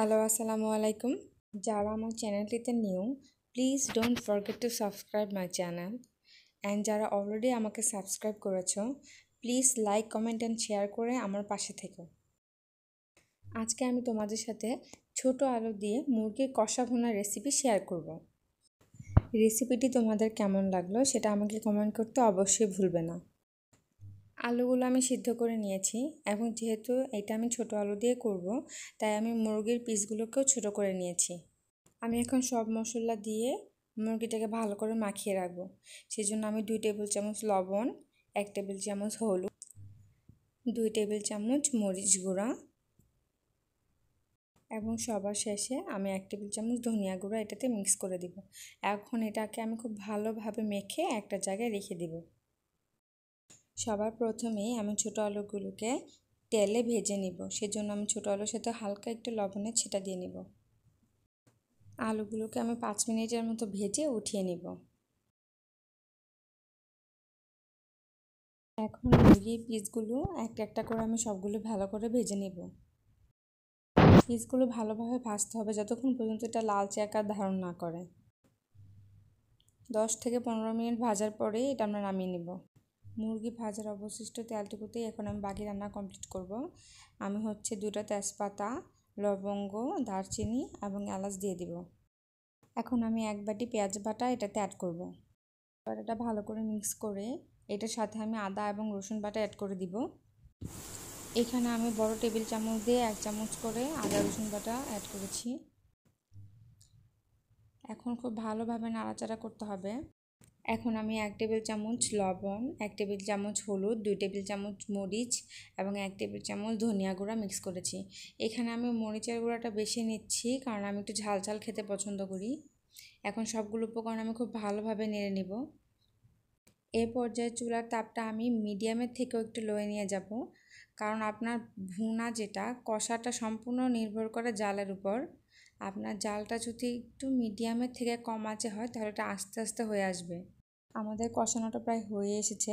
Hello আসসালামু আলাইকুম যারা আমার চ্যানেলটিতে new please don't forget to subscribe my channel and যারা অলরেডি আমাকে সাবস্ক্রাইব করেছো please like comment and share করে আমার পাশে থেকো আজকে আমি তোমাদের সাথে ছোট আলো দিয়ে মুরগির কষা ভুনা রেসিপি শেয়ার করব। রেসিপিটি তোমাদের কেমন লাগলো সেটা আমাকে কমেন্ট করতে অবশ্যই ভুলবে না আলুগুলো আমি সিদ্ধ করে নিয়েছি এবং যেহেতু এটা আমি ছোট আলু দিয়ে করব তাই আমি মুরগির পিসগুলোকেও ছোট করে নিয়েছি আমি এখন সব মশলা দিয়ে মুরগিটাকে ভালো করে মাখিয়ে রাখবো সেই জন্য আমি দুই টেবিল চামচ লবণ এক টেবিল চামচ হলুদ দুই টেবিল চামচ মরিচ গুঁড়া এবং সবার শেষে আমি এক টেবিল চামচ ধনিয়া গুঁড়া এটাতে মিক্স করে দিব এখন এটাকে আমি খুব ভালোভাবে মেখে একটা জায়গায় রেখে দেবো সবার প্রথমেই আমি ছোটো আলুগুলোকে তেলে ভেজে নিব সেজন্য আমি ছোটো আলুর সাথে হালকা একটু লবণের ছিটা দিয়ে নিব আলুগুলোকে আমি পাঁচ মিনিটের মতো ভেজে উঠিয়ে নিব এখন মুরগির পিসগুলো একটা একটা করে আমি সবগুলো ভালো করে ভেজে নেব পিসগুলো ভালোভাবে ভাজতে হবে যতক্ষণ পর্যন্ত এটা লালচে আকার ধারণ না করে দশ থেকে পনেরো মিনিট ভাজার পরে এটা আমরা নামিয়ে নেব মুরগি ভাজার অবশিষ্ট তেলটুকুতেই এখন আমি বাকি রান্না কমপ্লিট করব। আমি হচ্ছে দুটা তেজপাতা লবঙ্গ দারচিনি এবং এলাচ দিয়ে দিব এখন আমি এক বাটি পেঁয়াজ বাটা এটাতে অ্যাড করব। বাটাটা ভালো করে মিক্স করে এটার সাথে আমি আদা এবং রসুন বাটা অ্যাড করে দিব এখানে আমি বড় টেবিল চামচ দিয়ে এক চামচ করে আদা রসুন বাটা অ্যাড করেছি এখন খুব ভালোভাবে নাড়াচাড়া করতে হবে এখন আমি এক টেবিল চামচ লবণ এক টেবিল চামচ হলুদ দুই টেবিল চামচ মরিচ এবং এক টেবিল চামচ ধনিয়া গুঁড়া মিক্স করেছি এখানে আমি মরিচের গুঁড়াটা বেশি নিচ্ছি কারণ আমি একটু ঝাল ঝাল খেতে পছন্দ করি এখন সবগুলো উপকরণ আমি খুব ভালোভাবে নেড়ে নেব এ পর্যায়ে চুলার তাপটা আমি মিডিয়ামের থেকেও একটু লোয়ে নিয়ে যাব কারণ আপনার ভুনা যেটা কষাটা সম্পূর্ণ নির্ভর করে জালের উপর আপনার জালটা যদি একটু মিডিয়ামের থেকে কম আছে হয় তাহলে এটা আস্তে আস্তে হয়ে আসবে আমাদের কষানোটা প্রায় হয়ে এসেছে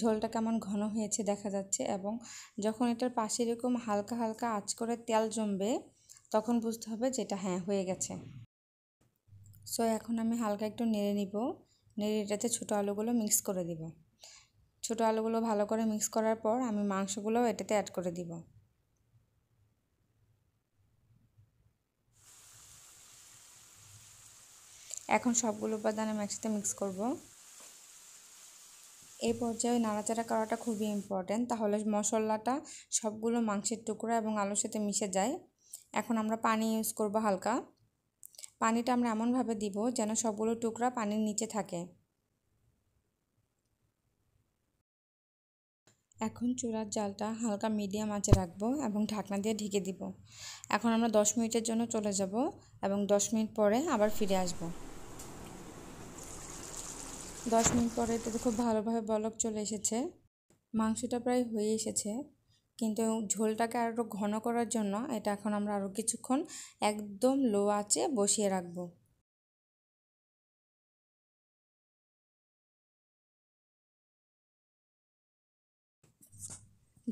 ঝোলটা কেমন ঘন হয়েছে দেখা যাচ্ছে এবং যখন এটার পাশে এরকম হালকা হালকা আঁচ করে তেল জমবে তখন বুঝতে হবে যেটা হ্যাঁ হয়ে গেছে সো এখন আমি হালকা একটু নেড়ে নিব নেড়ে এটাতে ছোটো আলুগুলো মিক্স করে দিব ছোটো আলুগুলো ভালো করে মিক্স করার পর আমি মাংসগুলো এটাতে অ্যাড করে দিব এখন সবগুলো উপাদান আমি একসাথে মিক্স করব এই পর্যায়ে নাড়াচাড়া করাটা খুবই ইম্পর্ট্যান্ট তাহলে মশলাটা সবগুলো মাংসের টুকরা এবং আলুর সাথে মিশে যায় এখন আমরা পানি ইউজ করব হালকা পানিটা আমরা এমনভাবে দিব যেন সবগুলো টুকরা পানির নিচে থাকে এখন চুলার জালটা হালকা মিডিয়াম আঁচে রাখবো এবং ঢাকনা দিয়ে ঢেকে দিব এখন আমরা দশ মিনিটের জন্য চলে যাব এবং দশ মিনিট পরে আবার ফিরে আসবো দশ মিনিট পরে এটাতে খুব ভালোভাবে বলক চলে এসেছে মাংসটা প্রায় হয়ে এসেছে কিন্তু ঝোলটাকে আরও ঘন করার জন্য এটা এখন আমরা আরও কিছুক্ষণ একদম লো আঁচে বসিয়ে রাখব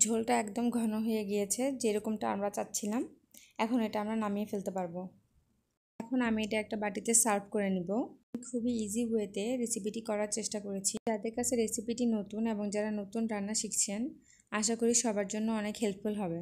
ঝোলটা একদম ঘন হয়ে গিয়েছে যেরকমটা আমরা চাচ্ছিলাম এখন এটা আমরা নামিয়ে ফেলতে পারবো এখন আমি এটা একটা বাটিতে সার্ভ করে নিব খুবই ইজি ওয়েতে রেসিপিটি করার চেষ্টা করেছি যাদের কাছে রেসিপিটি নতুন এবং যারা নতুন রান্না শিখছেন আশা করি সবার জন্য অনেক হেল্পফুল হবে